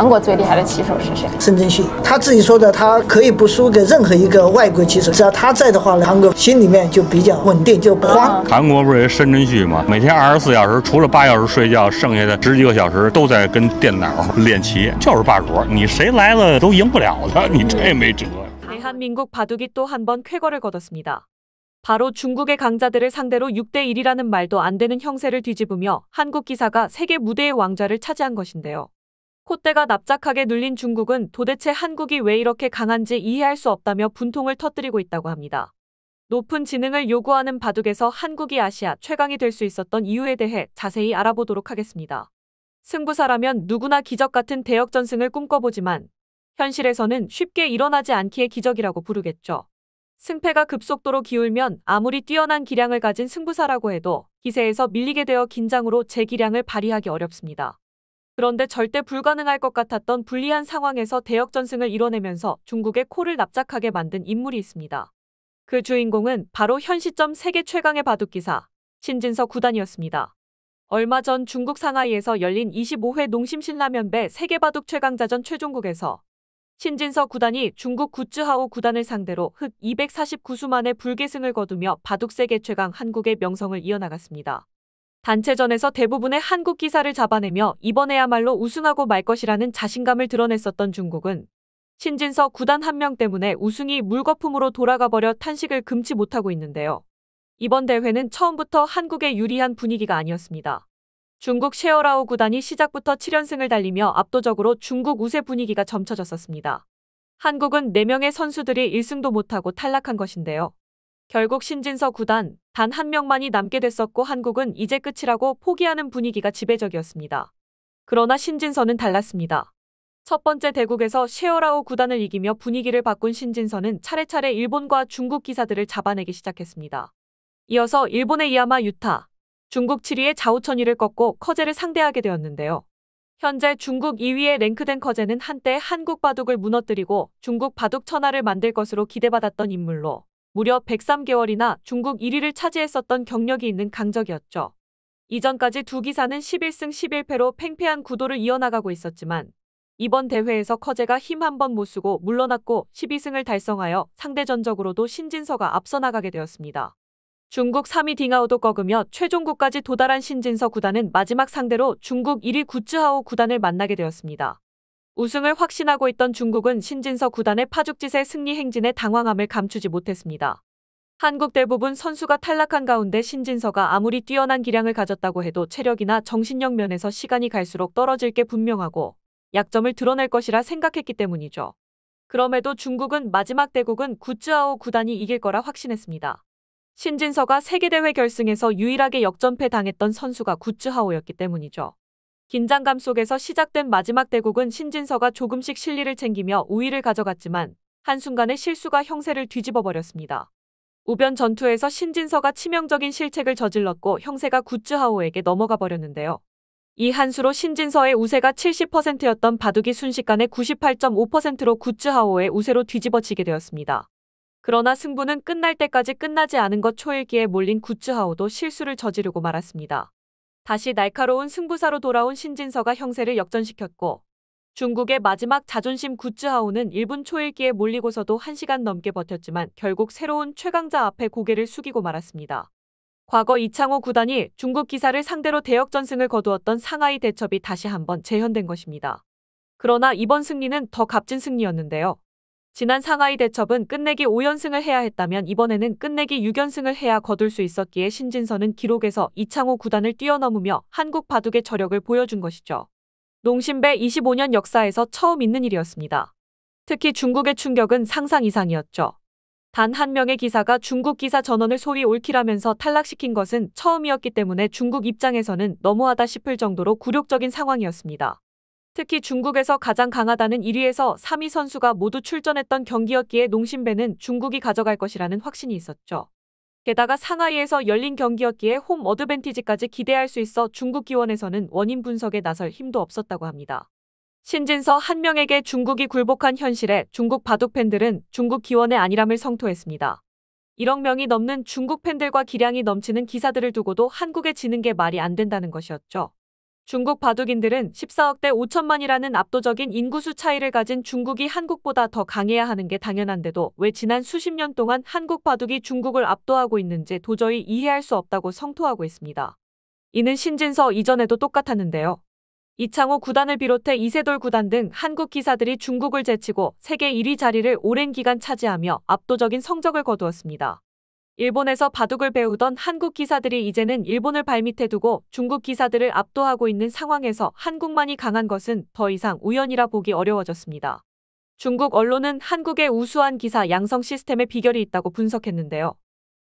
韩国最厉害的棋手是谁？申真旭，他自己说的，他可以不输给任何一个外国棋手，只要他在的话，韩国心里面就比较稳定，就夸。韩国不是申真旭吗？每天二十四小时，除了八小时睡觉，剩下的十几个小时都在跟电脑练棋，就是霸主。你谁来了都赢不了他，你这也没辙。6 1 콧대가 납작하게 눌린 중국은 도대체 한국이 왜 이렇게 강한지 이해할 수 없다며 분통을 터뜨리고 있다고 합니다. 높은 지능을 요구하는 바둑에서 한국이 아시아 최강이 될 수 있었던 이유에 대해 자세히 알아보도록 하겠습니다. 승부사라면 누구나 기적 같은 대역전승을 꿈꿔보지만 현실에서는 쉽게 일어나지 않기에 기적이라고 부르겠죠. 승패가 급속도로 기울면 아무리 뛰어난 기량을 가진 승부사라고 해도 기세에서 밀리게 되어 긴장으로 제 기량을 발휘하기 어렵습니다. 그런데 절대 불가능할 것 같았던 불리한 상황에서 대역전승을 이뤄내면서 중국의 코를 납작하게 만든 인물이 있습니다. 그 주인공은 바로 현 시점 세계 최강의 바둑기사 신진서 구단이었습니다. 얼마 전 중국 상하이에서 열린 25회 농심신라면배 세계바둑 최강자전 최종국에서 신진서 구단이 중국 구쯔하오 구단을 상대로 흑 249수만의 불계승을 거두며 바둑 세계 최강 한국의 명성을 이어나갔습니다. 단체전에서 대부분의 한국 기사를 잡아내며 이번에야말로 우승하고 말 것이라는 자신감을 드러냈었던 중국은 신진서 구단 한 명 때문에 우승이 물거품으로 돌아가 버려 탄식을 금치 못하고 있는데요. 이번 대회는 처음부터 한국에 유리한 분위기가 아니었습니다. 중국 셰어라오 구단이 시작부터 7연승을 달리며 압도적으로 중국 우세 분위기가 점쳐졌었습니다. 한국은 4명의 선수들이 1승도 못하고 탈락한 것인데요. 결국 신진서 구단단 한 명만이 남게 됐었고 한국은 이제 끝이라고 포기하는 분위기가 지배적이었습니다. 그러나 신진서는 달랐습니다. 첫 번째 대국에서 쉐어라우구단을 이기며 분위기를 바꾼 신진서는 차례차례 일본과 중국 기사들을 잡아내기 시작했습니다. 이어서 일본의 이야마 유타, 중국 7위의 자우천이를 꺾고 커제를 상대하게 되었는데요. 현재 중국 2위에 랭크된 커제는 한때 한국 바둑을 무너뜨리고 중국 바둑 천하를 만들 것으로 기대받았던 인물로 무려 103개월이나 중국 1위를 차지했었던 경력이 있는 강적이었죠. 이전까지 두 기사는 11승 11패로 팽팽한 구도를 이어나가고 있었지만 이번 대회에서 커제가 힘한번못 쓰고 물러났고 12승을 달성하여 상대 전적으로도 신진서가 앞서 나가게 되었습니다. 중국 3위 딩하오도 꺾으며 최종국까지 도달한 신진서 구단은 마지막 상대로 중국 1위 구츠하오 구단을 만나게 되었습니다. 우승을 확신하고 있던 중국은 신진서 구단의 파죽지세 승리 행진에 당황함을 감추지 못했습니다. 한국 대부분 선수가 탈락한 가운데 신진서가 아무리 뛰어난 기량을 가졌다고 해도 체력이나 정신력 면에서 시간이 갈수록 떨어질 게 분명하고 약점을 드러낼 것이라 생각했기 때문이죠. 그럼에도 중국은 마지막 대국은 구즈아오 구단이 이길 거라 확신했습니다. 신진서가 세계대회 결승에서 유일하게 역전패 당했던 선수가 구즈하오였기 때문이죠. 긴장감 속에서 시작된 마지막 대국은 신진서가 조금씩 실리를 챙기며 우위를 가져갔지만 한순간에 실수가 형세를 뒤집어버렸습니다. 우변 전투에서 신진서가 치명적인 실책을 저질렀고 형세가 굿즈하오에게 넘어가 버렸는데요. 이 한수로 신진서의 우세가 70%였던 바둑이 순식간에 98.5%로 굿즈하오의 우세로 뒤집어지게 되었습니다. 그러나 승부는 끝날 때까지 끝나지 않은 것 초일기에 몰린 굿즈하오도 실수를 저지르고 말았습니다. 다시 날카로운 승부사로 돌아온 신진서가 형세를 역전시켰고 중국의 마지막 자존심 굿즈 하우는 1분 초일기에 몰리고서도 1시간 넘게 버텼지만 결국 새로운 최강자 앞에 고개를 숙이고 말았습니다. 과거 이창호 구단이 중국 기사를 상대로 대역전승을 거두었던 상하이 대첩이 다시 한번 재현된 것입니다. 그러나 이번 승리는 더 값진 승리였는데요. 지난 상하이 대첩은 끝내기 5연승을 해야 했다면 이번에는 끝내기 6연승을 해야 거둘 수 있었기에 신진서는 기록에서 이창호 구단을 뛰어넘으며 한국 바둑의 저력을 보여준 것이죠. 농심배 25년 역사에서 처음 있는 일이었습니다. 특히 중국의 충격은 상상 이상이었죠. 단 한 명의 기사가 중국 기사 전원을 소위 올킬하면서 탈락시킨 것은 처음이었기 때문에 중국 입장에서는 너무하다 싶을 정도로 굴욕적인 상황이었습니다. 특히 중국에서 가장 강하다는 1위에서 3위 선수가 모두 출전했던 경기였기에 농심배는 중국이 가져갈 것이라는 확신이 있었죠. 게다가 상하이에서 열린 경기였기에 홈 어드밴티지까지 기대할 수 있어 중국 기원에서는 원인 분석에 나설 힘도 없었다고 합니다. 신진서 한 명에게 중국이 굴복한 현실에 중국 바둑 팬들은 중국 기원의 안일함을 성토했습니다. 1억 명이 넘는 중국 팬들과 기량이 넘치는 기사들을 두고도 한국에 지는 게 말이 안 된다는 것이었죠. 중국 바둑인들은 14억대 5천만이라는 압도적인 인구수 차이를 가진 중국이 한국보다 더 강해야 하는 게 당연한데도 왜 지난 수십 년 동안 한국 바둑이 중국을 압도하고 있는지 도저히 이해할 수 없다고 성토하고 있습니다. 이는 신진서 이전에도 똑같았는데요. 이창호 구단을 비롯해 이세돌 구단 등 한국 기사들이 중국을 제치고 세계 1위 자리를 오랜 기간 차지하며 압도적인 성적을 거두었습니다. 일본에서 바둑을 배우던 한국 기사들이 이제는 일본을 발밑에 두고 중국 기사들을 압도하고 있는 상황에서 한국만이 강한 것은 더 이상 우연이라 보기 어려워졌습니다. 중국 언론은 한국의 우수한 기사 양성 시스템에 비결이 있다고 분석했는데요.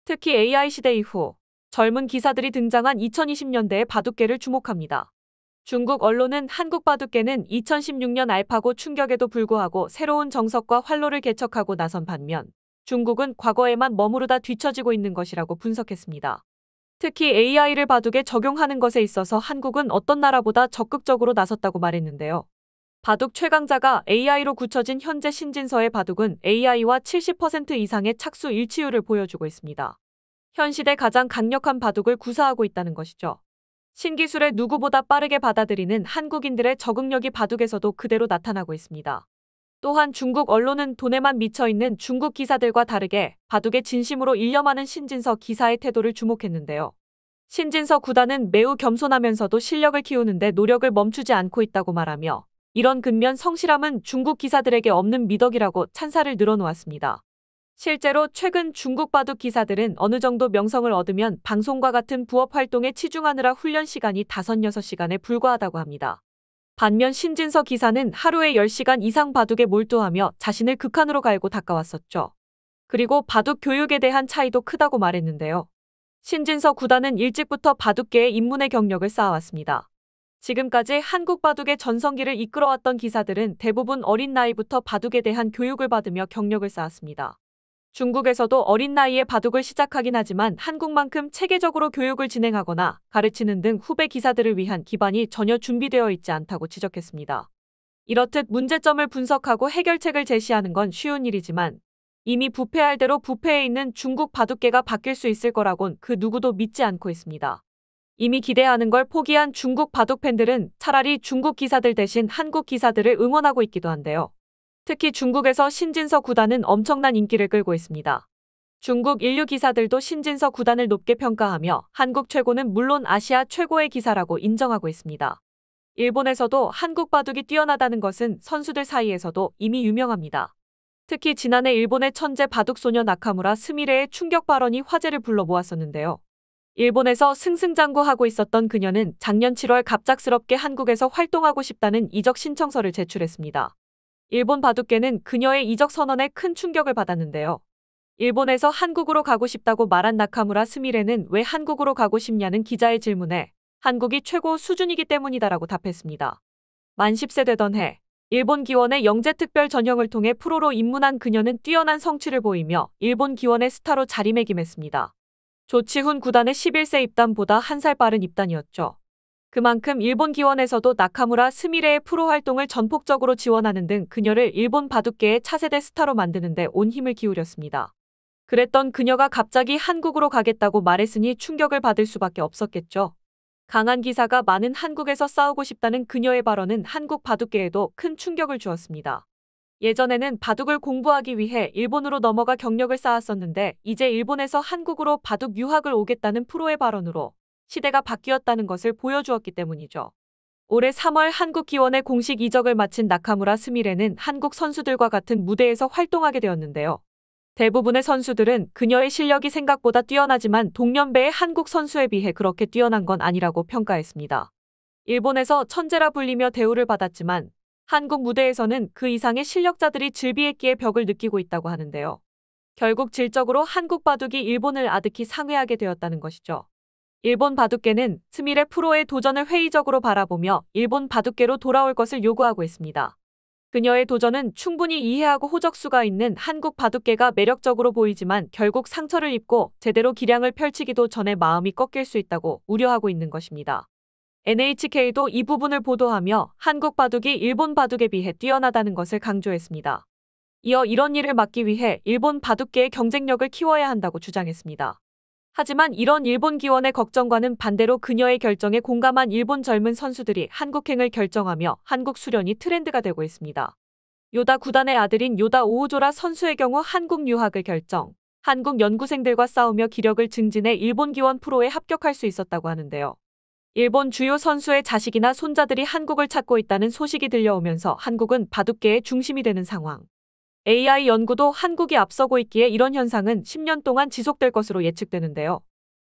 특히 AI 시대 이후 젊은 기사들이 등장한 2020년대의 바둑계를 주목합니다. 중국 언론은 한국 바둑계는 2016년 알파고 충격에도 불구하고 새로운 정석과 활로를 개척하고 나선 반면 중국은 과거에만 머무르다 뒤처지고 있는 것이라고 분석했습니다. 특히 AI를 바둑에 적용하는 것에 있어서 한국은 어떤 나라보다 적극적으로 나섰다고 말했는데요. 바둑 최강자가 AI로 굳혀진 현재 신진서의 바둑은 AI와 70% 이상의 착수 일치율을 보여주고 있습니다. 현 시대 가장 강력한 바둑을 구사하고 있다는 것이죠. 신기술에 누구보다 빠르게 받아들이는 한국인들의 적응력이 바둑에서도 그대로 나타나고 있습니다. 또한 중국 언론은 돈에만 미쳐있는 중국 기사들과 다르게 바둑에 진심으로 일념하는 신진서 기사의 태도를 주목했는데요. 신진서 구단은 매우 겸손하면서도 실력을 키우는데 노력을 멈추지 않고 있다고 말하며 이런 근면 성실함은 중국 기사들에게 없는 미덕이라고 찬사를 늘어놓았습니다. 실제로 최근 중국 바둑 기사들은 어느 정도 명성을 얻으면 방송과 같은 부업 활동에 치중하느라 훈련 시간이 5, 6시간에 불과하다고 합니다. 반면 신진서 기사는 하루에 10시간 이상 바둑에 몰두하며 자신을 극한으로 갈고 닦아왔었죠. 그리고 바둑 교육에 대한 차이도 크다고 말했는데요. 신진서 구단은 일찍부터 바둑계에 입문의 경력을 쌓아왔습니다. 지금까지 한국 바둑의 전성기를 이끌어왔던 기사들은 대부분 어린 나이부터 바둑에 대한 교육을 받으며 경력을 쌓았습니다. 중국에서도 어린 나이에 바둑을 시작하긴 하지만 한국만큼 체계적으로 교육을 진행하거나 가르치는 등 후배 기사들을 위한 기반이 전혀 준비되어 있지 않다고 지적했습니다. 이렇듯 문제점을 분석하고 해결책을 제시하는 건 쉬운 일이지만 이미 부패할 대로 부패해 있는 중국 바둑계가 바뀔 수 있을 거라곤 그 누구도 믿지 않고 있습니다. 이미 기대하는 걸 포기한 중국 바둑 팬들은 차라리 중국 기사들 대신 한국 기사들을 응원하고 있기도 한데요. 특히 중국에서 신진서 구단은 엄청난 인기를 끌고 있습니다. 중국 인류 기사들도 신진서 구단을 높게 평가하며 한국 최고는 물론 아시아 최고의 기사라고 인정하고 있습니다. 일본에서도 한국 바둑이 뛰어나다는 것은 선수들 사이에서도 이미 유명합니다. 특히 지난해 일본의 천재 바둑 소녀 나카무라 스미레의 충격 발언이 화제를 불러 모았었는데요. 일본에서 승승장구하고 있었던 그녀는 작년 7월 갑작스럽게 한국에서 활동하고 싶다는 이적 신청서를 제출했습니다. 일본 바둑계는 그녀의 이적 선언에 큰 충격을 받았는데요. 일본에서 한국으로 가고 싶다고 말한 나카무라 스미레는 왜 한국으로 가고 싶냐는 기자의 질문에 한국이 최고 수준이기 때문이다라고 답했습니다. 만 10세 되던 해 일본 기원의 영재특별 전형을 통해 프로로 입문한 그녀는 뛰어난 성취를 보이며 일본 기원의 스타로 자리매김했습니다. 조치훈 구단의 11세 입단보다 한 살 빠른 입단이었죠. 그만큼 일본 기원에서도 나카무라 스미레의 프로 활동을 전폭적으로 지원하는 등 그녀를 일본 바둑계의 차세대 스타로 만드는데 온 힘을 기울였습니다. 그랬던 그녀가 갑자기 한국으로 가겠다고 말했으니 충격을 받을 수밖에 없었겠죠. 강한 기사가 많은 한국에서 싸우고 싶다는 그녀의 발언은 한국 바둑계에도 큰 충격을 주었습니다. 예전에는 바둑을 공부하기 위해 일본으로 넘어가 경력을 쌓았었는데 이제 일본에서 한국으로 바둑 유학을 오겠다는 프로의 발언으로 시대가 바뀌었다는 것을 보여주었기 때문이죠. 올해 3월 한국 기원의 공식 이적을 마친 나카무라 스미레는 한국 선수들과 같은 무대에서 활동하게 되었는데요. 대부분의 선수들은 그녀의 실력이 생각보다 뛰어나지만 동년배의 한국 선수에 비해 그렇게 뛰어난 건 아니라고 평가했습니다. 일본에서 천재라 불리며 대우를 받았지만 한국 무대에서는 그 이상의 실력자들이 즐비했기에 벽을 느끼고 있다고 하는데요. 결국 질적으로 한국 바둑이 일본을 아득히 상회하게 되었다는 것이죠. 일본 바둑계는 스미레 프로의 도전을 회의적으로 바라보며 일본 바둑계로 돌아올 것을 요구하고 있습니다. 그녀의 도전은 충분히 이해하고 호적수가 있는 한국 바둑계가 매력적으로 보이지만 결국 상처를 입고 제대로 기량을 펼치기도 전에 마음이 꺾일 수 있다고 우려하고 있는 것입니다. NHK도 이 부분을 보도하며 한국 바둑이 일본 바둑에 비해 뛰어나다는 것을 강조했습니다. 이어 이런 일을 막기 위해 일본 바둑계의 경쟁력을 키워야 한다고 주장했습니다. 하지만 이런 일본 기원의 걱정과는 반대로 그녀의 결정에 공감한 일본 젊은 선수들이 한국행을 결정하며 한국 수련이 트렌드가 되고 있습니다. 요다 구단의 아들인 요다 오호조라 선수의 경우 한국 유학을 결정, 한국 연구생들과 싸우며 기력을 증진해 일본 기원 프로에 합격할 수 있었다고 하는데요. 일본 주요 선수의 자식이나 손자들이 한국을 찾고 있다는 소식이 들려오면서 한국은 바둑계의 중심이 되는 상황. AI 연구도 한국이 앞서고 있기에 이런 현상은 10년 동안 지속될 것으로 예측되는데요.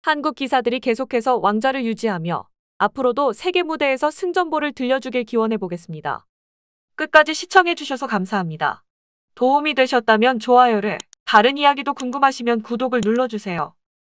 한국 기사들이 계속해서 왕좌를 유지하며 앞으로도 세계 무대에서 승전보를 들려주길 기원해 보겠습니다. 끝까지 시청해 주셔서 감사합니다. 도움이 되셨다면 좋아요를, 다른 이야기도 궁금하시면 구독을 눌러주세요.